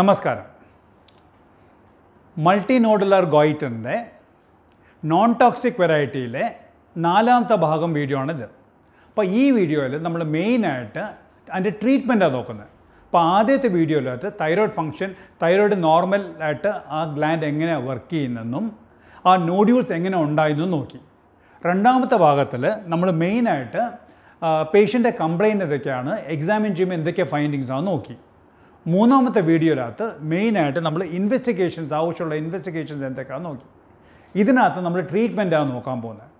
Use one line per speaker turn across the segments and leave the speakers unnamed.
നമസ്കാരം multi nodular ഗോയിറ്ററിൻ്റെ non toxic വെറൈറ്റിയിലെ നാലാമത്തെ ഭാഗം വീഡിയോ ആണിത് അപ്പോൾ ഈ വീഡിയോയിൽ നമ്മൾ മെയിനായിട്ട് അതിൻ്റെ ട്രീറ്റ്മെൻറ്റാണ് നോക്കുന്നത് അപ്പോൾ ആദ്യത്തെ വീഡിയോയിലകത്ത് തൈറോയ്ഡ് ഫംഗ്ഷൻ തൈറോയ്ഡ് നോർമൽ ആയിട്ട് ആ ഗ്ലാൻഡ് എങ്ങനെ വർക്ക് ചെയ്യുന്നെന്നും ആ നോഡ്യൂൾസ് എങ്ങനെ ഉണ്ടായെന്നും നോക്കി രണ്ടാമത്തെ ഭാഗത്തിൽ നമ്മൾ മെയിനായിട്ട് പേഷ്യൻ്റെ കംപ്ലയിൻ്റ് എന്തൊക്കെയാണ് എക്സാമിൻ ചെയ്യുമ്പോൾ എന്തൊക്കെ ഫൈൻഡിങ്സ് ആണ് നോക്കി മൂന്നാമത്തെ വീഡിയോയിലകത്ത് മെയിനായിട്ട് നമ്മൾ ഇൻവെസ്റ്റിഗേഷൻസ് ആവശ്യമുള്ള ഇൻവെസ്റ്റിഗേഷൻസ് എന്തൊക്കെയാണ് നോക്കി ഇതിനകത്ത് നമ്മൾ ട്രീറ്റ്മെൻറ്റാണ് നോക്കാൻ പോകുന്നത്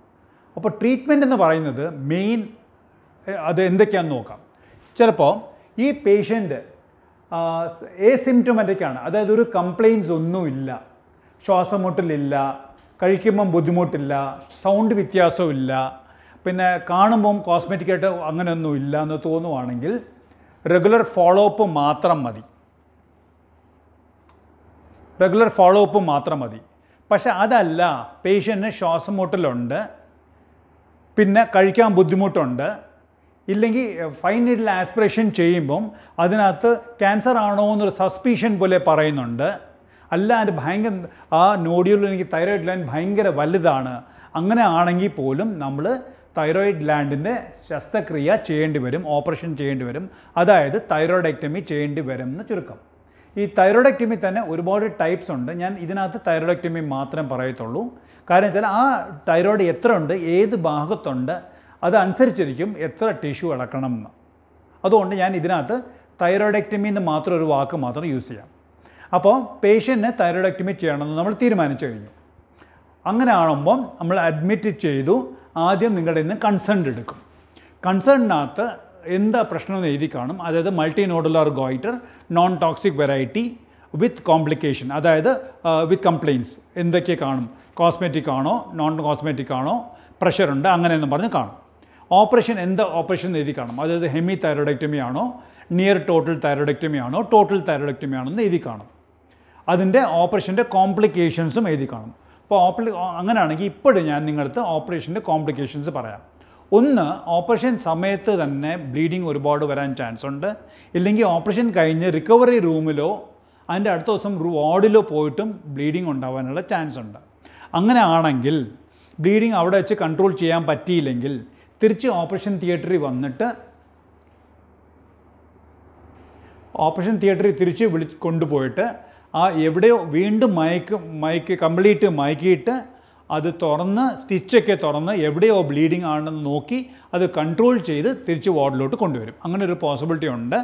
അപ്പോൾ ട്രീറ്റ്മെൻ്റ് എന്ന് പറയുന്നത് മെയിൻ അത് എന്തൊക്കെയാണെന്ന് നോക്കാം ചിലപ്പോൾ ഈ പേഷ്യൻ്റ് സിംറ്റമാറ്റിക്കാണ് അതായത് ഒരു കംപ്ലയിൻസ് ഒന്നുമില്ല ശ്വാസമുട്ടലില്ല കഴിക്കുമ്പം ബുദ്ധിമുട്ടില്ല സൗണ്ട് ഇല്ല പിന്നെ കാണുമ്പം കോസ്മെറ്റിക്കായിട്ട് അങ്ങനെയൊന്നും ഇല്ല എന്ന് തോന്നുവാണെങ്കിൽ റെഗുലർ ഫോളോ അപ്പ് മാത്രം മതി റെഗുലർ ഫോളോ അപ്പ് മാത്രം മതി പക്ഷെ അതല്ല പേഷ്യൻറ്റിന് ശ്വാസം മുട്ടലുണ്ട് പിന്നെ കഴിക്കാൻ ബുദ്ധിമുട്ടുണ്ട് ഇല്ലെങ്കിൽ ഫൈൻ നീഡിൽ ആസ്പിറേഷൻ ചെയ്യുമ്പം അതിനകത്ത് ക്യാൻസർ ആണോ എന്നൊരു സസ്പീഷൻ പോലെ പറയുന്നുണ്ട് അല്ല അത് ഭയങ്കര ആ നോഡിയുള്ള എനിക്ക് തൈറോയിഡ് ലൈൻ ഭയങ്കര വലുതാണ് അങ്ങനെ ആണെങ്കിൽ പോലും നമ്മൾ തൈറോയിഡ് ഗ്ലാൻഡിൻ്റെ ശസ്ത്രക്രിയ ചെയ്യേണ്ടി വരും ഓപ്പറേഷൻ ചെയ്യേണ്ടി വരും അതായത് തൈറോയിഡക്ടമി ചെയ്യേണ്ടി വരും എന്ന് ചുരുക്കം ഈ തൈറോയിഡക്ടമി തന്നെ ഒരുപാട് ടൈപ്സ് ഉണ്ട് ഞാൻ ഇതിനകത്ത് തൈറോയിഡക്ടമി മാത്രം പറയത്തുള്ളൂ കാരണം വെച്ചാൽ ആ തൈറോയിഡ് എത്ര ഉണ്ട് ഏത് ഭാഗത്തുണ്ട് അതനുസരിച്ചിരിക്കും എത്ര ടിഷ്യൂ ഇളക്കണം എന്ന് അതുകൊണ്ട് ഞാൻ ഇതിനകത്ത് തൈറോയിഡക്ടമി എന്ന് മാത്രം ഒരു വാക്ക് മാത്രം യൂസ് ചെയ്യാം അപ്പോൾ പേഷ്യൻറ്റിന് തൈറോയിഡക്ടമി ചെയ്യണമെന്ന് നമ്മൾ തീരുമാനിച്ചു കഴിഞ്ഞു അങ്ങനെ ആണുമ്പം നമ്മൾ അഡ്മിറ്റ് ചെയ്തു ആദ്യം നിങ്ങളുടെ ഇന്ന് കൺസേൺഡ് എടുക്കും കൺസേണിനകത്ത് എന്താ പ്രശ്നം എന്ന് എഴുതി കാണും അതായത് multi nodular goitre non toxic variety with complication അതായത് വിത്ത് കംപ്ലയിൻസ് എന്തൊക്കെ കാണും കോസ്മെറ്റിക് ആണോ നോൺ കോസ്മെറ്റിക് ആണോ പ്രഷർ ഉണ്ട് പറഞ്ഞ് കാണും ഓപ്പറേഷൻ എന്ത് ഓപ്പറേഷൻ എഴുതി കാണും അതായത് ഹെമി തൈറോയിഡക്ടമി ആണോ നിയർ ടോട്ടൽ തൈറോയിഡക്ടമി ആണോ ടോട്ടൽ തൈറോയിഡക്ടമി ആണോ എന്ന് എഴുതി കാണും അതിൻ്റെ ഓപ്പറേഷൻ്റെ കോംപ്ലിക്കേഷൻസും എഴുതി കാണും ഇപ്പോൾ ഓപ്പറേ അങ്ങനെയാണെങ്കിൽ ഇപ്പോഴും ഞാൻ നിങ്ങളടുത്ത് ഓപ്പറേഷൻ്റെ കോംപ്ലിക്കേഷൻസ് പറയാം ഒന്ന് ഓപ്പറേഷൻ സമയത്ത് തന്നെ ബ്ലീഡിങ് ഒരുപാട് വരാൻ ചാൻസ് ഉണ്ട് ഇല്ലെങ്കിൽ ഓപ്പറേഷൻ കഴിഞ്ഞ് റിക്കവറി റൂമിലോ അതിൻ്റെ അടുത്ത ദിവസം വാർഡിലോ പോയിട്ടും ബ്ലീഡിങ് ഉണ്ടാവാനുള്ള ചാൻസ് ഉണ്ട് അങ്ങനെ ആണെങ്കിൽ ബ്ലീഡിങ് അവിടെ വെച്ച് കൺട്രോൾ ചെയ്യാൻ പറ്റിയില്ലെങ്കിൽ തിരിച്ച് ഓപ്പറേഷൻ തിയേറ്ററിൽ വന്നിട്ട് ഓപ്പറേഷൻ തിയേറ്ററിൽ തിരിച്ച് വിളി കൊണ്ടുപോയിട്ട് ആ എവിടെയോ വീണ്ടും മയക്ക് മയക്ക് കംപ്ലീറ്റ് മയക്കിയിട്ട് അത് തുറന്ന് സ്റ്റിച്ചൊക്കെ തുറന്ന് എവിടെയോ ബ്ലീഡിങ് ആണെന്ന് നോക്കി അത് കൺട്രോൾ ചെയ്ത് തിരിച്ച് വാർഡിലോട്ട് കൊണ്ടുവരും അങ്ങനെ ഒരു പോസിബിലിറ്റി ഉണ്ട്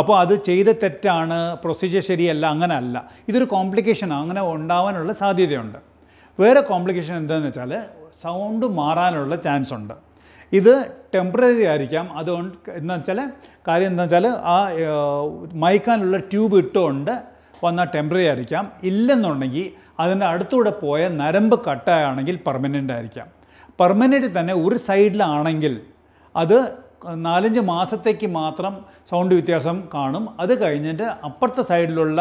അപ്പോൾ അത് ചെയ്ത തെറ്റാണ് പ്രൊസീജിയർ ശരിയല്ല അങ്ങനെ അല്ല ഇതൊരു കോംപ്ലിക്കേഷനാണ് അങ്ങനെ ഉണ്ടാവാനുള്ള സാധ്യതയുണ്ട് വേറെ കോംപ്ലിക്കേഷൻ എന്താണെന്ന് വെച്ചാൽ സൗണ്ട് മാറാനുള്ള ചാൻസ് ഉണ്ട് ഇത് ടെമ്പററി ആയിരിക്കാം അതുകൊണ്ട് എന്താ വെച്ചാൽ കാര്യം എന്താ വെച്ചാൽ ആ മയക്കാനുള്ള ട്യൂബ് ഇട്ടുകൊണ്ട് വന്നാൽ ടെമ്പററി ആയിരിക്കാം ഇല്ലെന്നുണ്ടെങ്കിൽ അതിൻ്റെ അടുത്തൂടെ പോയ നരമ്പ് കട്ടായാണെങ്കിൽ പെർമനൻ്റ് ആയിരിക്കാം പെർമനൻ്റ് തന്നെ ഒരു സൈഡിലാണെങ്കിൽ അത് നാലഞ്ച് മാസത്തേക്ക് മാത്രം സൗണ്ട് വ്യത്യാസം കാണും അത് കഴിഞ്ഞിട്ട് അപ്പുറത്തെ സൈഡിലുള്ള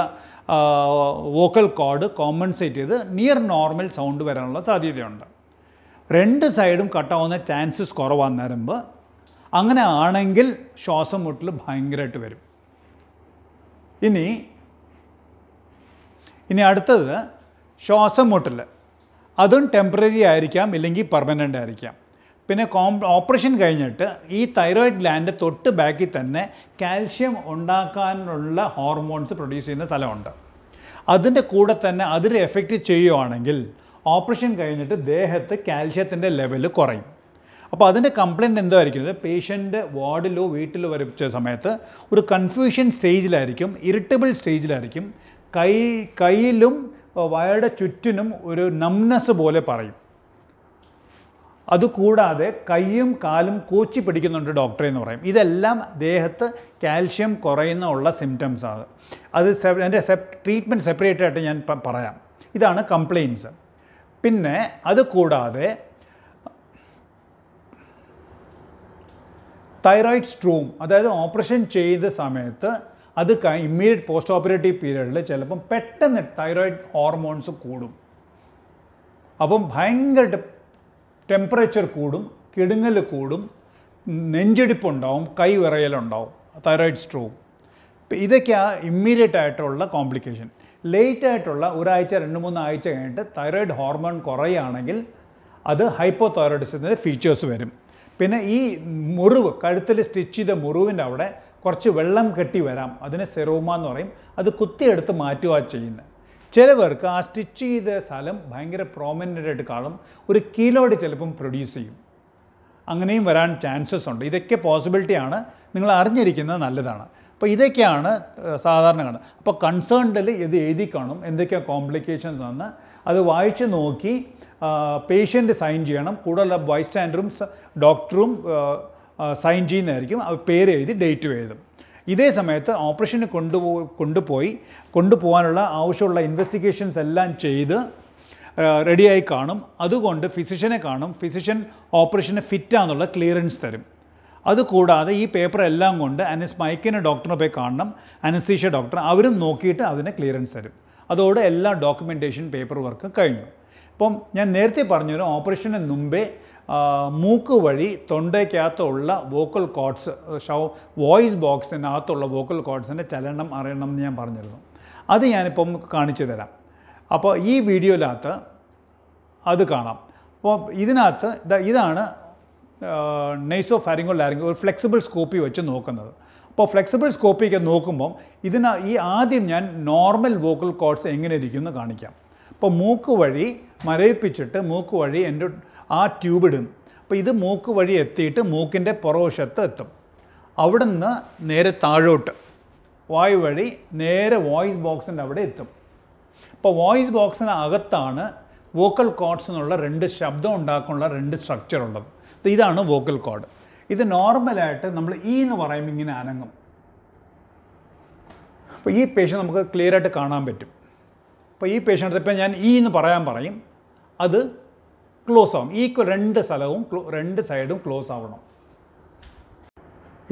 വോക്കൽ കോഡ് കോമ്പൻസേറ്റ് ചെയ്ത് നിയർ നോർമൽ സൗണ്ട് വരാനുള്ള സാധ്യതയുണ്ട് രണ്ട് സൈഡും കട്ടാവുന്ന ചാൻസസ് കുറവാണ് നരമ്പ് അങ്ങനെ ആണെങ്കിൽ ശ്വാസം മുട്ടൽ ഭയങ്കരമായിട്ട് വരും ഇനി ഇനി അടുത്തത് ശ്വാസം മുട്ടൽ അതും ടെമ്പററി ആയിരിക്കാം ഇല്ലെങ്കിൽ പെർമനൻ്റ് ആയിരിക്കാം പിന്നെ കോം ഓപ്പറേഷൻ കഴിഞ്ഞിട്ട് ഈ തൈറോയിഡ് ഗ്ലാൻഡ് തൊട്ട് ബാക്കിൽ തന്നെ കാൽഷ്യം ഉണ്ടാക്കാനുള്ള ഹോർമോൺസ് പ്രൊഡ്യൂസ് ചെയ്യുന്ന സ്ഥലമുണ്ട് അതിൻ്റെ കൂടെ തന്നെ അതിനെ എഫക്റ്റ് ചെയ്യുവാണെങ്കിൽ ഓപ്പറേഷൻ കഴിഞ്ഞിട്ട് ദേഹത്ത് കാൽഷ്യത്തിൻ്റെ ലെവൽ കുറയും അപ്പോൾ അതിൻ്റെ കംപ്ലയിൻ്റ് ആയിരിക്കുന്നത് പേഷ്യൻ്റ് വാർഡിലോ വീട്ടിലോ വരച്ച സമയത്ത് ഒരു കൺഫ്യൂഷൻ സ്റ്റേജിലായിരിക്കും ഇറിറ്റബിൾ സ്റ്റേജിലായിരിക്കും കൈ കയ്യിലും വയയുടെ ചുറ്റിനും ഒരു നംനസ് പോലെ പറയും അതുകൂടാതെ കൈയും കാലും കൂച്ചി പിടിക്കുന്നുണ്ട് ഡോക്ടറെ എന്ന് പറയും ഇതെല്ലാം ദേഹത്ത് കാൽഷ്യം കുറയുന്ന ഉള്ള ആണ് അത് എൻ്റെ ട്രീറ്റ്മെൻറ്റ് സെപ്പറേറ്റ് ആയിട്ട് ഞാൻ പറയാം ഇതാണ് കംപ്ലയിൻസ് പിന്നെ അത് കൂടാതെ തൈറോയിഡ് സ്ട്രോം അതായത് ഓപ്പറേഷൻ ചെയ്ത സമയത്ത് അത് കഴിഞ്ഞ് ഇമ്മീഡിയറ്റ് പോസ്റ്റ് ഓപ്പറേറ്റീവ് പീരീഡിൽ ചിലപ്പം പെട്ടെന്ന് തൈറോയിഡ് ഹോർമോൺസ് കൂടും അപ്പം ഭയങ്കര ടെമ്പറേച്ചർ കൂടും കിടുങ്ങൽ കൂടും നെഞ്ചിടിപ്പുണ്ടാവും കൈ വിറയലുണ്ടാവും തൈറോയിഡ് സ്ട്രോക്ക് ഇതൊക്കെയാണ് ഇമ്മീഡിയറ്റ് ആയിട്ടുള്ള കോംപ്ലിക്കേഷൻ ലേറ്റ് ആയിട്ടുള്ള ഒരാഴ്ച രണ്ട് മൂന്ന് ആഴ്ച കഴിഞ്ഞിട്ട് തൈറോയിഡ് ഹോർമോൺ കുറയുകയാണെങ്കിൽ അത് ഹൈപ്പോ തൈറോയിഡിസത്തിൻ്റെ ഫീച്ചേഴ്സ് വരും പിന്നെ ഈ മുറിവ് കഴുത്തിൽ സ്റ്റിച്ച് ചെയ്ത മുറിവിൻ്റെ അവിടെ കുറച്ച് വെള്ളം കെട്ടി വരാം അതിനെ സെറോമ എന്ന് പറയും അത് കുത്തിയെടുത്ത് മാറ്റുക ചെയ്യുന്നത് ചിലവർക്ക് ആ സ്റ്റിച്ച് ചെയ്ത സ്ഥലം ഭയങ്കര പ്രോമിനൻ്റ് ആയിട്ട് കാണും ഒരു കീലോട് ചിലപ്പം പ്രൊഡ്യൂസ് ചെയ്യും അങ്ങനെയും വരാൻ ചാൻസസ് ഉണ്ട് ഇതൊക്കെ പോസിബിലിറ്റിയാണ് നിങ്ങൾ അറിഞ്ഞിരിക്കുന്നത് നല്ലതാണ് അപ്പോൾ ഇതൊക്കെയാണ് സാധാരണ കാണുന്നത് അപ്പോൾ കൺസേൺഡിൽ ഇത് എഴുതി കാണും എന്തൊക്കെയാണ് കോംപ്ലിക്കേഷൻസ് എന്ന് അത് വായിച്ച് നോക്കി പേഷ്യൻ്റ് സൈൻ ചെയ്യണം കൂടുതൽ ബൈസ്റ്റാൻഡറും ഡോക്ടറും സൈൻ ചെയ്യുന്നതായിരിക്കും അവർ പേര് എഴുതി ഡേറ്റ് എഴുതും ഇതേ സമയത്ത് ഓപ്പറേഷന് കൊണ്ടുപോ കൊണ്ടുപോയി കൊണ്ടുപോകാനുള്ള ആവശ്യമുള്ള ഇൻവെസ്റ്റിഗേഷൻസ് എല്ലാം ചെയ്ത് റെഡിയായി കാണും അതുകൊണ്ട് ഫിസിഷ്യനെ കാണും ഫിസിഷ്യൻ ഓപ്പറേഷന് ഫിറ്റാന്നുള്ള ക്ലിയറൻസ് തരും അതുകൂടാതെ ഈ പേപ്പർ എല്ലാം കൊണ്ട് അനസ് മൈക്കിനെ ഡോക്ടറിനെ പോയി കാണണം അനസ്തീഷ്യ ഡോക്ടർ അവരും നോക്കിയിട്ട് അതിന് ക്ലിയറൻസ് തരും അതോടെ എല്ലാ ഡോക്യുമെൻറ്റേഷൻ പേപ്പർ വർക്കും കഴിഞ്ഞു ഇപ്പം ഞാൻ നേരത്തെ പറഞ്ഞൊരു ഓപ്പറേഷന് മുമ്പേ മൂക്ക് വഴി തൊണ്ടയ്ക്കകത്തുള്ള വോക്കൽ കോഡ്സ് ഷൗ വോയിസ് അകത്തുള്ള വോക്കൽ കോഡ്സിൻ്റെ ചലനം അറിയണം എന്ന് ഞാൻ പറഞ്ഞിരുന്നു അത് ഞാനിപ്പം കാണിച്ചു തരാം അപ്പോൾ ഈ വീഡിയോയിലകത്ത് അത് കാണാം അപ്പോൾ ഇതിനകത്ത് ഇതാണ് നെയ്സോ ഫാരിങ്ങോ ലാരിങ്ങോ ഒരു ഫ്ലെക്സിബിൾ സ്കോപ്പി വെച്ച് നോക്കുന്നത് അപ്പോൾ ഫ്ലെക്സിബിൾ സ്കോപ്പിക്ക് നോക്കുമ്പം ഇതിന് ഈ ആദ്യം ഞാൻ നോർമൽ വോക്കൽ കോഡ്സ് എങ്ങനെ ഇരിക്കുന്നു കാണിക്കാം അപ്പോൾ മൂക്ക് വഴി മരവിപ്പിച്ചിട്ട് മൂക്ക് വഴി എൻ്റെ ആ ട്യൂബ് ഇടും അപ്പോൾ ഇത് മൂക്ക് വഴി എത്തിയിട്ട് മൂക്കിൻ്റെ പുറവശത്ത് എത്തും നിന്ന് നേരെ താഴോട്ട് വായു വഴി നേരെ വോയിസ് ബോക്സിൻ്റെ അവിടെ എത്തും അപ്പോൾ വോയിസ് ബോക്സിന് അകത്താണ് വോക്കൽ കോഡ്സ് എന്നുള്ള രണ്ട് ശബ്ദം ഉണ്ടാക്കാനുള്ള രണ്ട് സ്ട്രക്ചർ ഉള്ളത് ഇതാണ് വോക്കൽ കോഡ് ഇത് നോർമലായിട്ട് നമ്മൾ ഈ e എന്ന് പറയുമ്പോൾ ഇങ്ങനെ അനങ്ങും അപ്പോൾ ഈ പേഷ്യൻ നമുക്ക് ക്ലിയർ ആയിട്ട് കാണാൻ പറ്റും അപ്പോൾ ഈ പേഷ്യൻ്റെ ഇപ്പം ഞാൻ ഈ എന്ന് പറയാൻ പറയും അത് ക്ലോസ് ആവും ഈക്വൽ രണ്ട് സ്ഥലവും രണ്ട് സൈഡും ക്ലോസ് ആവണം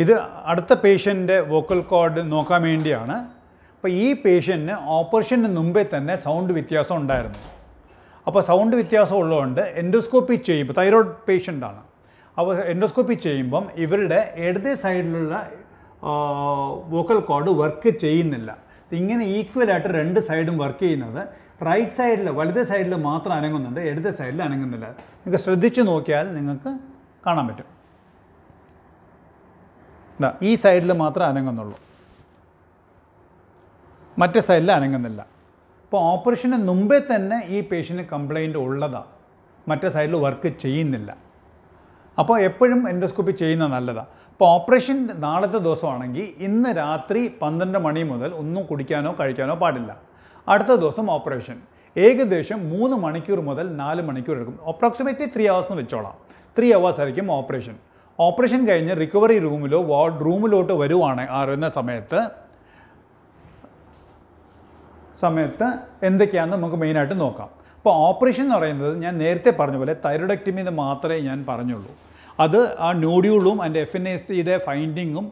ഇത് അടുത്ത പേഷ്യൻ്റെ വോക്കൽ കോഡ് നോക്കാൻ വേണ്ടിയാണ് അപ്പോൾ ഈ പേഷ്യൻറ്റിന് ഓപ്പറേഷന് മുമ്പേ തന്നെ സൗണ്ട് വ്യത്യാസം ഉണ്ടായിരുന്നു അപ്പോൾ സൗണ്ട് വ്യത്യാസം ഉള്ളതുകൊണ്ട് എൻഡോസ്കോപ്പി ചെയ്യുമ്പോൾ തൈറോയ്ഡ് പേഷ്യൻ്റാണ് അപ്പോൾ എൻഡോസ്കോപ്പി ചെയ്യുമ്പം ഇവരുടെ ഇടത് സൈഡിലുള്ള വോക്കൽ കോഡ് വർക്ക് ചെയ്യുന്നില്ല ഇങ്ങനെ ഈക്വലായിട്ട് രണ്ട് സൈഡും വർക്ക് ചെയ്യുന്നത് റൈറ്റ് സൈഡിൽ വലത് സൈഡിൽ മാത്രം അനങ്ങുന്നുണ്ട് ഇടത് സൈഡിൽ അനങ്ങുന്നില്ല നിങ്ങൾക്ക് ശ്രദ്ധിച്ചു നോക്കിയാൽ നിങ്ങൾക്ക് കാണാൻ പറ്റും എന്താ ഈ സൈഡിൽ മാത്രം അനങ്ങുന്നുള്ളൂ മറ്റേ സൈഡിൽ അനങ്ങുന്നില്ല അപ്പോൾ ഓപ്പറേഷന് മുമ്പേ തന്നെ ഈ പേഷ്യൻ്റ് കംപ്ലൈൻറ്റ് ഉള്ളതാണ് മറ്റേ സൈഡിൽ വർക്ക് ചെയ്യുന്നില്ല അപ്പോൾ എപ്പോഴും എൻഡോസ്കോപ്പി ചെയ്യുന്നത് നല്ലതാണ് അപ്പോൾ ഓപ്പറേഷൻ നാളത്തെ ദിവസമാണെങ്കിൽ ഇന്ന് രാത്രി പന്ത്രണ്ട് മണി മുതൽ ഒന്നും കുടിക്കാനോ കഴിക്കാനോ പാടില്ല അടുത്ത ദിവസം ഓപ്പറേഷൻ ഏകദേശം മൂന്ന് മണിക്കൂർ മുതൽ നാല് മണിക്കൂർ എടുക്കും അപ്രോക്സിമേറ്റ്ലി ത്രീ അവേഴ്സ് എന്ന് വെച്ചോളാം ത്രീ അവേഴ്സ് ആയിരിക്കും ഓപ്പറേഷൻ ഓപ്പറേഷൻ കഴിഞ്ഞ് റിക്കവറി റൂമിലോ വാർഡ് റൂമിലോട്ട് വരുവാണ് അറിയുന്ന സമയത്ത് സമയത്ത് എന്തൊക്കെയാണെന്ന് നമുക്ക് മെയിനായിട്ട് നോക്കാം അപ്പോൾ ഓപ്പറേഷൻ എന്ന് പറയുന്നത് ഞാൻ നേരത്തെ പറഞ്ഞ പോലെ തൈറോയിഡക്ടമിന്ന് മാത്രമേ ഞാൻ പറഞ്ഞുള്ളൂ അത് ആ നോഡ്യൂളും അതിൻ്റെ എഫ് എൻ എ സിയുടെ ഫൈൻഡിങ്ങും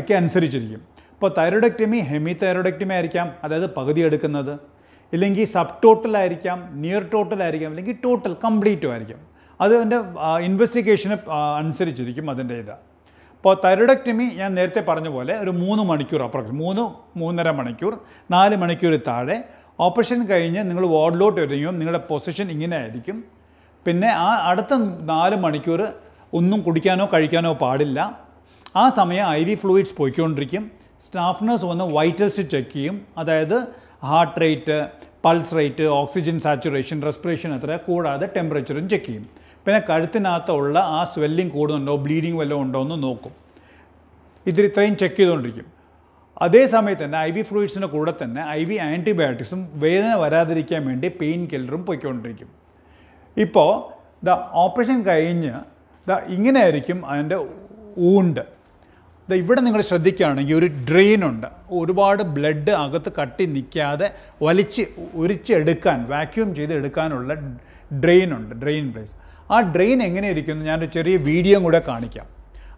ഒക്കെ അനുസരിച്ചിരിക്കും ഇപ്പോൾ തൈറോയിഡക്ടമി ഹെമി തൈറോയിഡക്ടമി ആയിരിക്കാം അതായത് പകുതി എടുക്കുന്നത് ഇല്ലെങ്കിൽ സബ് ടോട്ടൽ ആയിരിക്കാം നിയർ ടോട്ടൽ ആയിരിക്കാം അല്ലെങ്കിൽ ടോട്ടൽ കംപ്ലീറ്റും ആയിരിക്കും അത് അതിൻ്റെ ഇൻവെസ്റ്റിഗേഷന് അനുസരിച്ചിരിക്കും അതിൻ്റെ ഇത് അപ്പോൾ തൈറോയിഡക്ടമി ഞാൻ നേരത്തെ പറഞ്ഞ പോലെ ഒരു മൂന്ന് മണിക്കൂർ അപ്രോക്സി മൂന്ന് മൂന്നര മണിക്കൂർ നാല് മണിക്കൂർ താഴെ ഓപ്പറേഷൻ കഴിഞ്ഞ് നിങ്ങൾ വാർഡിലോട്ട് വരുമ്പോൾ നിങ്ങളുടെ പൊസിഷൻ ഇങ്ങനെ ആയിരിക്കും പിന്നെ ആ അടുത്ത നാല് മണിക്കൂർ ഒന്നും കുടിക്കാനോ കഴിക്കാനോ പാടില്ല ആ സമയം ഐ വി ഫ്ലൂയിഡ്സ് പോയിക്കൊണ്ടിരിക്കും സ്റ്റാഫ് നഴ്സ് വന്ന് വൈറ്റൽസ് ചെക്ക് ചെയ്യും അതായത് heart rate pulse rate oxygen saturation respiration എത്ര കൂടാതെ ടെമ്പറേച്ചറും ചെക്ക് ചെയ്യും പിന്നെ കഴുത്തിനകത്തുള്ള ആ സ്വെല്ലിംഗ് കൂടുന്നുണ്ടോ ബ്ലീഡിങ് വല്ലതും ഉണ്ടോ എന്ന് നോക്കും ഇതിൽ ഇത്രയും ചെക്ക് ചെയ്തുകൊണ്ടിരിക്കും സമയത്ത് തന്നെ ഐ വി ഫ്ലൂയിഡ്സിൻ്റെ കൂടെ തന്നെ ഐ വി ആൻറ്റിബയോട്ടിക്സും വേദന വരാതിരിക്കാൻ വേണ്ടി പെയിൻ കില്ലറും പോയിക്കൊണ്ടിരിക്കും ഇപ്പോൾ ദ ഓപ്പറേഷൻ കഴിഞ്ഞ് ഇങ്ങനെയായിരിക്കും അതിൻ്റെ ഊണ്ട് ഇവിടെ നിങ്ങൾ ശ്രദ്ധിക്കുകയാണെങ്കിൽ ഒരു ഡ്രെയിൻ ഉണ്ട് ഒരുപാട് ബ്ലഡ് അകത്ത് കട്ടി നിൽക്കാതെ വലിച്ച് ഉരിച്ചെടുക്കാൻ വാക്യൂം ചെയ്ത് എടുക്കാനുള്ള ഡ്രെയിൻ ഉണ്ട് ഡ്രെയിൻ പ്ലേസ് ആ ഡ്രെയിൻ എങ്ങനെ ഇരിക്കുന്നു ഞാനൊരു ചെറിയ വീഡിയോ കൂടെ കാണിക്കാം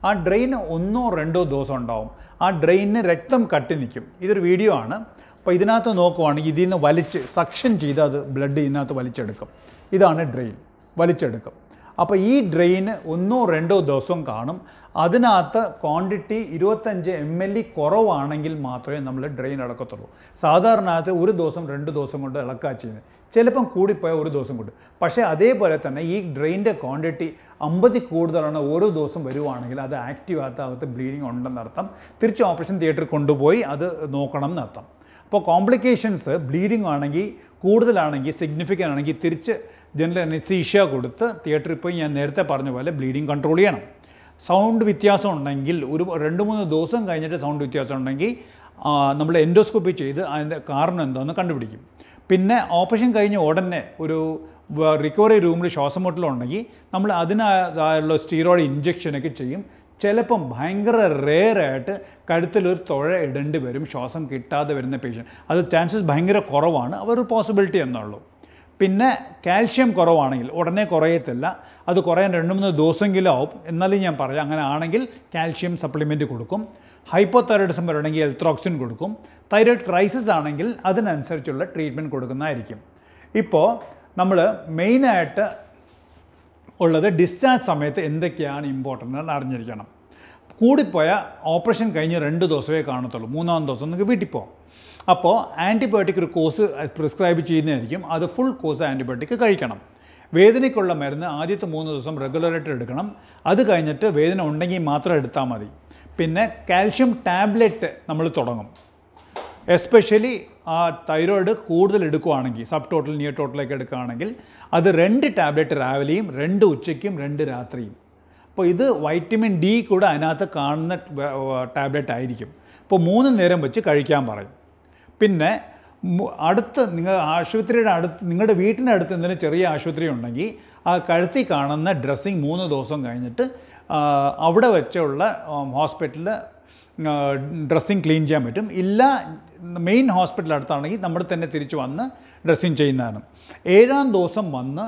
ആ ഡ്രെയിൻ ഒന്നോ രണ്ടോ ദിവസം ഉണ്ടാവും ആ ഡ്രെയിനിന് രക്തം കട്ടി നിൽക്കും ഇതൊരു വീഡിയോ ആണ് അപ്പോൾ ഇതിനകത്ത് നോക്കുവാണെങ്കിൽ ഇതിൽ നിന്ന് വലിച്ച് സക്ഷൻ ചെയ്ത് അത് ബ്ലഡ് ഇതിനകത്ത് വലിച്ചെടുക്കും ഇതാണ് ഡ്രെയിൻ വലിച്ചെടുക്കും അപ്പോൾ ഈ ഡ്രെയിന് ഒന്നോ രണ്ടോ ദിവസം കാണും അതിനകത്ത് ക്വാണ്ടിറ്റി ഇരുപത്തഞ്ച് എം എൽ ഇ കുറവാണെങ്കിൽ മാത്രമേ നമ്മൾ ഡ്രെയിൻ ഇളക്കത്തുള്ളൂ സാധാരണ ഒരു ദിവസം രണ്ട് ദിവസം കൊണ്ട് ഇളക്കുക ചെയ്യുന്നത് ചിലപ്പം കൂടിപ്പോയാൽ ഒരു ദിവസം കൊണ്ട് പക്ഷേ അതേപോലെ തന്നെ ഈ ഡ്രെയിനിൻ്റെ ക്വാണ്ടിറ്റി അമ്പതിൽ കൂടുതലാണ് ഓരോ ദിവസം വരുവാണെങ്കിൽ അത് ആക്റ്റീവ് ആകാത്ത അകത്ത് ബ്ലീഡിങ് ഉണ്ടെന്നർത്ഥം തിരിച്ച് ഓപ്പറേഷൻ തിയേറ്ററിൽ കൊണ്ടുപോയി അത് നോക്കണം എന്നർത്ഥം അപ്പോൾ കോംപ്ലിക്കേഷൻസ് ബ്ലീഡിംഗ് ആണെങ്കിൽ കൂടുതലാണെങ്കിൽ സിഗ്നിഫിക്കൻ്റ് ആണെങ്കിൽ തിരിച്ച് ജനറൽ അനസ്തീഷ്യ കൊടുത്ത് തിയേറ്ററിൽ പോയി ഞാൻ നേരത്തെ പറഞ്ഞ പോലെ ബ്ലീഡിങ് കൺട്രോൾ ചെയ്യണം സൗണ്ട് വ്യത്യാസം ഉണ്ടെങ്കിൽ ഒരു രണ്ട് മൂന്ന് ദിവസം കഴിഞ്ഞിട്ട് സൗണ്ട് വ്യത്യാസം ഉണ്ടെങ്കിൽ നമ്മൾ എൻഡോസ്കോപ്പി ചെയ്ത് അതിൻ്റെ കാരണം എന്താണെന്ന് കണ്ടുപിടിക്കും പിന്നെ ഓപ്പറേഷൻ കഴിഞ്ഞ ഉടനെ ഒരു റിക്കവറി റൂമിൽ ശ്വാസം മുട്ടലുണ്ടെങ്കിൽ നമ്മൾ അതിനായുള്ള സ്റ്റീറോയിഡ് ഇഞ്ചക്ഷനൊക്കെ ചെയ്യും ചിലപ്പം ഭയങ്കര റേറായിട്ട് കഴുത്തിലൊരു തുഴ ഇടേണ്ടി വരും ശ്വാസം കിട്ടാതെ വരുന്ന പേഷ്യൻറ്റ് അത് ചാൻസസ് ഭയങ്കര കുറവാണ് അവർ പോസിബിലിറ്റി എന്നുള്ളൂ പിന്നെ കാൽഷ്യം കുറവാണെങ്കിൽ ഉടനെ കുറയത്തില്ല അത് കുറയാൻ രണ്ട് മൂന്ന് ദിവസമെങ്കിലും ആവും എന്നാലും ഞാൻ പറയാം അങ്ങനെ ആണെങ്കിൽ കാൽഷ്യം സപ്ലിമെൻറ്റ് കൊടുക്കും ഹൈപ്പോതൈറോയിഡിസം വരണമെങ്കിൽ എൽത്രോക്സിൻ കൊടുക്കും തൈറോയിഡ് ക്രൈസിസ് ആണെങ്കിൽ അതിനനുസരിച്ചുള്ള ട്രീറ്റ്മെൻറ്റ് കൊടുക്കുന്നതായിരിക്കും ഇപ്പോൾ നമ്മൾ മെയിനായിട്ട് ഉള്ളത് ഡിസ്ചാർജ് സമയത്ത് എന്തൊക്കെയാണ് ഇമ്പോർട്ടൻ്റ് എന്ന് അറിഞ്ഞിരിക്കണം കൂടിപ്പോയാൽ ഓപ്പറേഷൻ കഴിഞ്ഞ് രണ്ട് ദിവസമേ കാണത്തുള്ളൂ മൂന്നാം ദിവസം നിങ്ങൾക്ക് വീട്ടിൽ പോകാം അപ്പോൾ ആൻറ്റിബയോട്ടിക് ഒരു കോഴ്സ് പ്രിസ്ക്രൈബ് ചെയ്യുന്നതായിരിക്കും അത് ഫുൾ കോഴ്സ് ആൻറ്റിബയോട്ടിക് കഴിക്കണം വേദനയ്ക്കുള്ള മരുന്ന് ആദ്യത്തെ മൂന്ന് ദിവസം റെഗുലറായിട്ട് എടുക്കണം അത് കഴിഞ്ഞിട്ട് വേദന ഉണ്ടെങ്കിൽ മാത്രം എടുത്താൽ മതി പിന്നെ കാൽഷ്യം ടാബ്ലറ്റ് നമ്മൾ തുടങ്ങും എസ്പെഷ്യലി ആ തൈറോയിഡ് കൂടുതൽ എടുക്കുകയാണെങ്കിൽ സബ് ടോട്ടൽ നിയർ ടോട്ടലൊക്കെ എടുക്കുകയാണെങ്കിൽ അത് രണ്ട് ടാബ്ലറ്റ് രാവിലെയും രണ്ട് ഉച്ചയ്ക്കും രണ്ട് രാത്രിയും അപ്പോൾ ഇത് വൈറ്റമിൻ ഡി കൂടെ അതിനകത്ത് കാണുന്ന ടാബ്ലറ്റ് ആയിരിക്കും അപ്പോൾ മൂന്ന് നേരം വെച്ച് കഴിക്കാൻ പറയും പിന്നെ അടുത്ത് നിങ്ങൾ ആശുപത്രിയുടെ അടുത്ത് നിങ്ങളുടെ വീട്ടിനടുത്ത് എന്തെങ്കിലും ചെറിയ ആശുപത്രി ഉണ്ടെങ്കിൽ ആ കഴുത്തി കാണുന്ന ഡ്രസ്സിങ് മൂന്ന് ദിവസം കഴിഞ്ഞിട്ട് അവിടെ വെച്ചുള്ള ഹോസ്പിറ്റലിൽ ഡ്രസ്സിങ് ക്ലീൻ ചെയ്യാൻ പറ്റും ഇല്ല മെയിൻ ഹോസ്പിറ്റൽ അടുത്താണെങ്കിൽ നമ്മൾ തന്നെ തിരിച്ച് വന്ന് ഡ്രസ്സിങ് ചെയ്യുന്നതാണ് ഏഴാം ദിവസം വന്ന്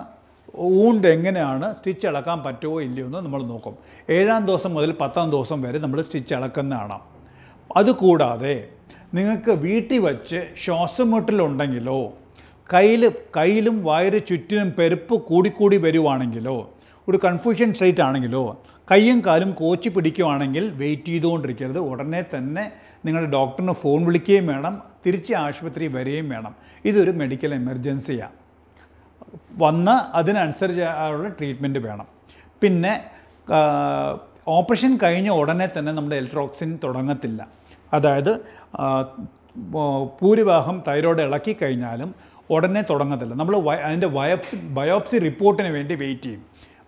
ഊണ്ട് എങ്ങനെയാണ് സ്റ്റിച്ച് ഇളക്കാൻ പറ്റുമോ ഇല്ലയോ എന്ന് നമ്മൾ നോക്കും ഏഴാം ദിവസം മുതൽ പത്താം ദിവസം വരെ നമ്മൾ സ്റ്റിച്ച് ഇളക്കുന്നതാണ് അതുകൂടാതെ നിങ്ങൾക്ക് വീട്ടിൽ വച്ച് ശ്വാസമുട്ടലുണ്ടെങ്കിലോ കയ്യിൽ കയ്യിലും വയറ് ചുറ്റിനും പെരുപ്പ് കൂടിക്കൂടി വരുവാണെങ്കിലോ ഒരു കൺഫ്യൂഷൻ സ്റ്റേറ്റ് ആണെങ്കിലോ കയ്യും കാലും കോച്ചി പിടിക്കുവാണെങ്കിൽ വെയിറ്റ് ചെയ്തുകൊണ്ടിരിക്കരുത് ഉടനെ തന്നെ നിങ്ങളുടെ ഡോക്ടറിന് ഫോൺ വിളിക്കുകയും വേണം തിരിച്ച് ആശുപത്രി വരികയും വേണം ഇതൊരു മെഡിക്കൽ എമർജൻസിയാണ് വന്ന് അതിനനുസരിച്ചുള്ള ട്രീറ്റ്മെൻറ്റ് വേണം പിന്നെ ഓപ്പറേഷൻ കഴിഞ്ഞ ഉടനെ തന്നെ നമ്മുടെ എൽട്രോക്സിൻ തുടങ്ങത്തില്ല അതായത് ഭൂരിഭാഗം തൈറോയ്ഡ് ഇളക്കി കഴിഞ്ഞാലും ഉടനെ തുടങ്ങത്തില്ല നമ്മൾ അതിൻ്റെ വയോപ്സി ബയോപ്സി റിപ്പോർട്ടിന് വേണ്ടി വെയിറ്റ് ചെയ്യും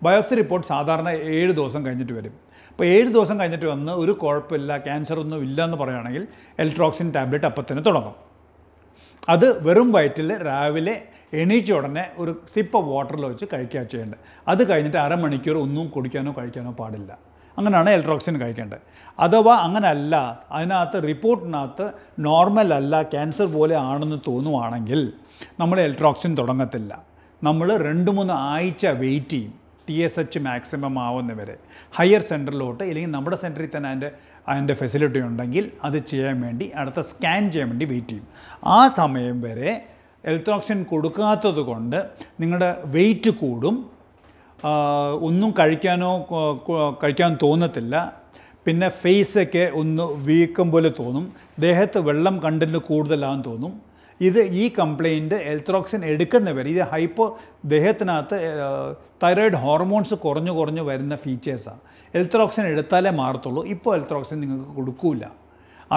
ബയോപ്സി റിപ്പോർട്ട് സാധാരണ ഏഴ് ദിവസം കഴിഞ്ഞിട്ട് വരും അപ്പോൾ ഏഴ് ദിവസം കഴിഞ്ഞിട്ട് വന്ന് ഒരു കുഴപ്പമില്ല ക്യാൻസർ ഒന്നും ഇല്ല എന്ന് പറയുകയാണെങ്കിൽ എൽട്രോക്സിൻ ടാബ്ലറ്റ് അപ്പം തന്നെ തുടങ്ങും അത് വെറും വയറ്റിൽ രാവിലെ എണീച്ച ഉടനെ ഒരു സിപ്പ് വാട്ടറിൽ വെച്ച് കഴിക്കുക ചെയ്യേണ്ടത് അത് കഴിഞ്ഞിട്ട് അരമണിക്കൂർ ഒന്നും കുടിക്കാനോ കഴിക്കാനോ പാടില്ല അങ്ങനെയാണ് എൽട്രോക്സിൻ കഴിക്കേണ്ടത് അഥവാ അങ്ങനല്ല അതിനകത്ത് റിപ്പോർട്ടിനകത്ത് നോർമൽ അല്ല ക്യാൻസർ പോലെ ആണെന്ന് തോന്നുവാണെങ്കിൽ നമ്മൾ എൽട്രോക്സിൻ തുടങ്ങത്തില്ല നമ്മൾ രണ്ട് മൂന്ന് ആഴ്ച വെയിറ്റ് ചെയ്യും ടി എസ് എച്ച് മാക്സിമം ആവുന്നവരെ ഹയർ സെൻറ്ററിലോട്ട് അല്ലെങ്കിൽ നമ്മുടെ സെൻറ്ററിൽ തന്നെ അതിൻ്റെ അതിൻ്റെ ഫെസിലിറ്റി ഉണ്ടെങ്കിൽ അത് ചെയ്യാൻ വേണ്ടി അടുത്ത സ്കാൻ ചെയ്യാൻ വേണ്ടി വെയിറ്റ് ചെയ്യും ആ സമയം വരെ എൽത്രോക്സിൻ കൊടുക്കാത്തത് കൊണ്ട് നിങ്ങളുടെ വെയിറ്റ് കൂടും ഒന്നും കഴിക്കാനോ കഴിക്കാൻ തോന്നത്തില്ല പിന്നെ ഫേസൊക്കെ ഒന്ന് വീക്കം പോലെ തോന്നും ദേഹത്ത് വെള്ളം കണ്ടൻറ്റ് കൂടുതലാന്ന് തോന്നും ഇത് ഈ കംപ്ലൈൻറ്റ് എൽത്രോക്സിൻ എടുക്കുന്നവർ ഇത് ഹൈപ്പോ ദേഹത്തിനകത്ത് തൈറോയിഡ് ഹോർമോൺസ് കുറഞ്ഞു കുറഞ്ഞു വരുന്ന ഫീച്ചേഴ്സാണ് എൽത്രോക്സിൻ എടുത്താലേ മാറത്തുള്ളൂ ഇപ്പോൾ എൽത്രോക്സിൻ നിങ്ങൾക്ക് കൊടുക്കൂല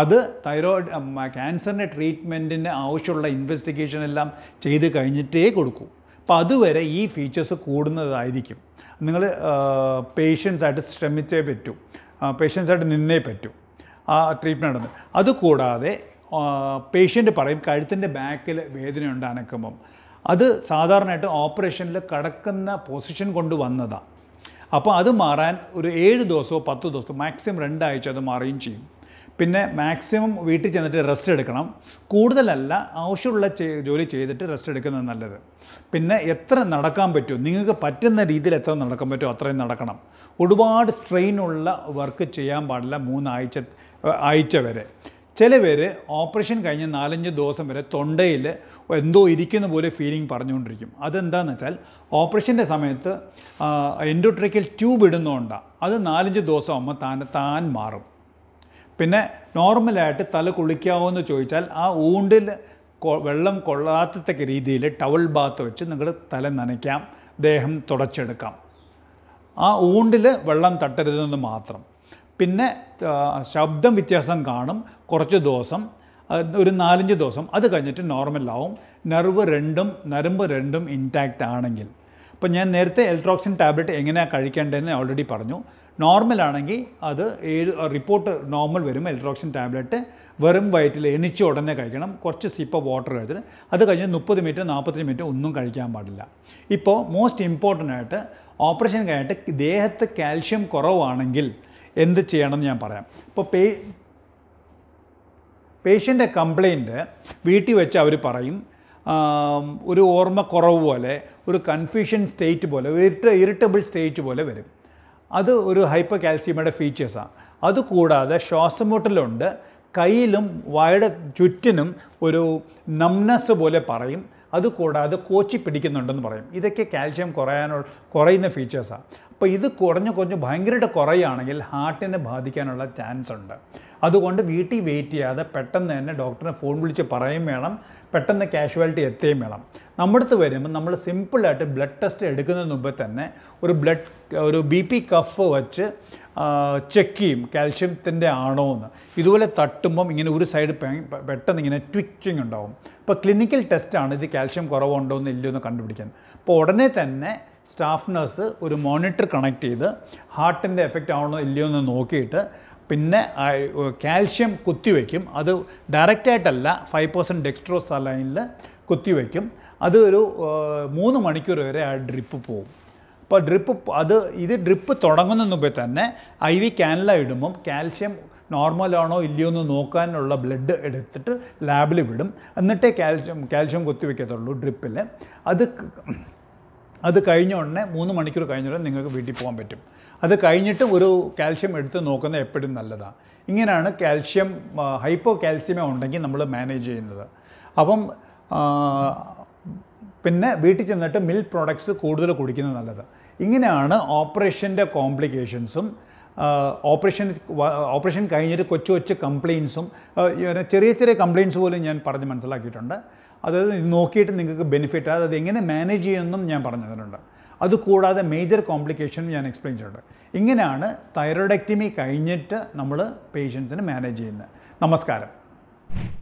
അത് തൈറോയിഡ് ക്യാൻസറിൻ്റെ ട്രീറ്റ്മെൻറ്റിന് ആവശ്യമുള്ള ഇൻവെസ്റ്റിഗേഷൻ എല്ലാം ചെയ്ത് കഴിഞ്ഞിട്ടേ കൊടുക്കൂ അപ്പം അതുവരെ ഈ ഫീച്ചേഴ്സ് കൂടുന്നതായിരിക്കും നിങ്ങൾ പേഷ്യൻസായിട്ട് ശ്രമിച്ചേ പറ്റൂ പേഷ്യൻസായിട്ട് നിന്നേ പറ്റൂ ആ ട്രീറ്റ്മെൻ്റ് നടന്ന് അതുകൂടാതെ പേഷ്യൻ്റ് പറയും കഴുത്തിൻ്റെ ബാക്കിൽ ഉണ്ട് അനക്കുമ്പം അത് സാധാരണയായിട്ട് ഓപ്പറേഷനിൽ കിടക്കുന്ന പൊസിഷൻ കൊണ്ട് വന്നതാണ് അപ്പോൾ അത് മാറാൻ ഒരു ഏഴ് ദിവസമോ പത്ത് ദിവസമോ മാക്സിമം രണ്ടാഴ്ച അത് മാറുകയും ചെയ്യും പിന്നെ മാക്സിമം വീട്ടിൽ ചെന്നിട്ട് റെസ്റ്റ് എടുക്കണം കൂടുതലല്ല ആവശ്യമുള്ള ജോലി ചെയ്തിട്ട് റെസ്റ്റ് എടുക്കുന്നത് നല്ലത് പിന്നെ എത്ര നടക്കാൻ പറ്റുമോ നിങ്ങൾക്ക് പറ്റുന്ന രീതിയിൽ എത്ര നടക്കാൻ പറ്റുമോ അത്രയും നടക്കണം ഒരുപാട് സ്ട്രെയിനുള്ള വർക്ക് ചെയ്യാൻ പാടില്ല മൂന്നാഴ്ച ആഴ്ച വരെ ചില പേര് ഓപ്പറേഷൻ കഴിഞ്ഞ് നാലഞ്ച് ദിവസം വരെ തൊണ്ടയിൽ എന്തോ ഇരിക്കുന്ന പോലെ ഫീലിംഗ് പറഞ്ഞുകൊണ്ടിരിക്കും അതെന്താണെന്ന് വെച്ചാൽ ഓപ്പറേഷൻ്റെ സമയത്ത് എൻഡോട്രിക്കൽ ട്യൂബ് ഇടുന്നതുകൊണ്ടാണ് അത് നാലഞ്ച് ദിവസം ആകുമ്പോൾ താൻ താൻ മാറും പിന്നെ നോർമലായിട്ട് തല കുളിക്കാവോ എന്ന് ചോദിച്ചാൽ ആ ഊണ്ടിൽ വെള്ളം കൊള്ളാത്തക്ക രീതിയിൽ ടവൽ ബാത്ത് വെച്ച് നിങ്ങൾ തല നനയ്ക്കാം ദേഹം തുടച്ചെടുക്കാം ആ ഊണ്ടിൽ വെള്ളം തട്ടരുതെന്ന് മാത്രം പിന്നെ ശബ്ദം വ്യത്യാസം കാണും കുറച്ച് ദിവസം ഒരു നാലഞ്ച് ദിവസം അത് കഴിഞ്ഞിട്ട് നോർമലാവും നെർവ് രണ്ടും നരമ്പ് രണ്ടും ഇൻറ്റാക്റ്റ് ആണെങ്കിൽ അപ്പോൾ ഞാൻ നേരത്തെ എലക്ട്രോക്സിൻ ടാബ്ലറ്റ് എങ്ങനെയാണ് കഴിക്കേണ്ടതെന്ന് ഓൾറെഡി പറഞ്ഞു നോർമൽ ആണെങ്കിൽ അത് ഏഴ് റിപ്പോർട്ട് നോർമൽ വരും എൽട്രോക്സിൻ ടാബ്ലറ്റ് വെറും വയറ്റിൽ എണിച്ച ഉടനെ കഴിക്കണം കുറച്ച് സിപ്പ് വാട്ടർ കഴിച്ചിട്ട് അത് കഴിഞ്ഞ് മുപ്പത് മിനിറ്റ് നാൽപ്പത്തഞ്ച് മിനിറ്റ് ഒന്നും കഴിക്കാൻ പാടില്ല ഇപ്പോൾ മോസ്റ്റ് ഇമ്പോർട്ടൻ്റ് ആയിട്ട് ഓപ്പറേഷൻ കഴിഞ്ഞിട്ട് ദേഹത്ത് കാൽഷ്യം കുറവാണെങ്കിൽ എന്ത് ചെയ്യണമെന്ന് ഞാൻ പറയാം ഇപ്പോൾ പേ പേഷ്യൻ്റെ കംപ്ലയിൻറ്റ് വീട്ടിൽ വെച്ച് അവർ പറയും ഒരു ഓർമ്മക്കുറവ് പോലെ ഒരു കൺഫ്യൂഷൻ സ്റ്റേറ്റ് പോലെ ഒരു ഇറിറ്റബിൾ സ്റ്റേറ്റ് പോലെ വരും അത് ഒരു ഹൈപ്പർ കാൽസ്യമയുടെ ഫീച്ചേഴ്സാണ് അതുകൂടാതെ മുട്ടലുണ്ട് കയ്യിലും വയുടെ ചുറ്റിനും ഒരു നംനസ് പോലെ പറയും അതുകൂടാതെ കോച്ചി പിടിക്കുന്നുണ്ടെന്ന് പറയും ഇതൊക്കെ കാൽഷ്യം കുറയാനുള്ള കുറയുന്ന ഫീച്ചേഴ്സാണ് അപ്പോൾ ഇത് കുറഞ്ഞ് കുറഞ്ഞ് ഭയങ്കരമായിട്ട് കുറയുകയാണെങ്കിൽ ഹാർട്ടിനെ ബാധിക്കാനുള്ള ചാൻസ് ഉണ്ട് അതുകൊണ്ട് വീട്ടിൽ വെയിറ്റ് ചെയ്യാതെ പെട്ടെന്ന് തന്നെ ഡോക്ടറിനെ ഫോൺ വിളിച്ച് പറയും വേണം പെട്ടെന്ന് കാഷ്വാലിറ്റി എത്തുകയും വേണം നമ്മുടെ അടുത്ത് വരുമ്പോൾ നമ്മൾ സിമ്പിളായിട്ട് ബ്ലഡ് ടെസ്റ്റ് എടുക്കുന്നതിന് മുമ്പ് തന്നെ ഒരു ബ്ലഡ് ഒരു ബി പി കഫ് വച്ച് ചെക്ക് ചെയ്യും കാൽഷ്യത്തിൻ്റെ ആണോ എന്ന് ഇതുപോലെ തട്ടുമ്പം ഇങ്ങനെ ഒരു സൈഡ് പെട്ടെന്ന് ഇങ്ങനെ ട്വിച്ചിങ് ഉണ്ടാവും അപ്പോൾ ക്ലിനിക്കൽ ടെസ്റ്റാണ് ഇത് കാൽഷ്യം കുറവുണ്ടോ എന്ന് ഇല്ലയോ എന്ന് കണ്ടുപിടിക്കാൻ അപ്പോൾ ഉടനെ തന്നെ സ്റ്റാഫ് നഴ്സ് ഒരു മോണിറ്റർ കണക്ട് ചെയ്ത് ഹാർട്ടിൻ്റെ എഫക്റ്റ് ആവണോ ഇല്ലയോ എന്ന് നോക്കിയിട്ട് പിന്നെ കാൽഷ്യം കുത്തിവെക്കും അത് ഡയറക്റ്റായിട്ടല്ല ഫൈവ് പെർസെൻറ്റ് ഡെക്സ്ട്രോസ് അലൈനിൽ കുത്തിവെക്കും അത് ഒരു മൂന്ന് മണിക്കൂർ വരെ ആ ഡ്രിപ്പ് പോകും അപ്പോൾ ഡ്രിപ്പ് അത് ഇത് ഡ്രിപ്പ് തുടങ്ങുന്ന മുമ്പേ തന്നെ ഐ വി ക്യാനില ഇടുമ്പം കാൽഷ്യം നോർമലാണോ ഇല്ലയോ എന്ന് നോക്കാനുള്ള ബ്ലഡ് എടുത്തിട്ട് ലാബിൽ വിടും എന്നിട്ടേ കാൽഷ്യം കാൽഷ്യം കുത്തിവെക്കത്തുള്ളൂ ഡ്രിപ്പിൽ അത് അത് കഴിഞ്ഞ ഉടനെ മൂന്ന് മണിക്കൂർ കഴിഞ്ഞ ഉടനെ നിങ്ങൾക്ക് വീട്ടിൽ പോകാൻ പറ്റും അത് കഴിഞ്ഞിട്ട് ഒരു കാൽഷ്യം എടുത്ത് നോക്കുന്നത് എപ്പോഴും നല്ലതാണ് ഇങ്ങനെയാണ് കാൽഷ്യം ഹൈപ്പോ കാൽസ്യമേ ഉണ്ടെങ്കിൽ നമ്മൾ മാനേജ് ചെയ്യുന്നത് അപ്പം പിന്നെ വീട്ടിൽ ചെന്നിട്ട് മിൽക്ക് പ്രോഡക്ട്സ് കൂടുതൽ കുടിക്കുന്നത് നല്ലത് ഇങ്ങനെയാണ് ഓപ്പറേഷൻ്റെ കോംപ്ലിക്കേഷൻസും ഓപ്പറേഷൻ ഓപ്പറേഷൻ കഴിഞ്ഞിട്ട് കൊച്ചു കൊച്ചു കംപ്ലയിൻസും ചെറിയ ചെറിയ കംപ്ലയിൻസ് പോലും ഞാൻ പറഞ്ഞ് മനസ്സിലാക്കിയിട്ടുണ്ട് അതായത് നോക്കിയിട്ട് നിങ്ങൾക്ക് ബെനിഫിറ്റ് അതായത് എങ്ങനെ മാനേജ് ചെയ്യുമെന്നും ഞാൻ പറഞ്ഞു തന്നിട്ടുണ്ട് അതുകൂടാതെ മേജർ കോംപ്ലിക്കേഷനും ഞാൻ എക്സ്പ്ലെയിൻ ചെയ്തിട്ടുണ്ട് ഇങ്ങനെയാണ് തൈറോയിഡക്ടമി കഴിഞ്ഞിട്ട് നമ്മൾ പേഷ്യൻസിനെ മാനേജ് ചെയ്യുന്നത് നമസ്കാരം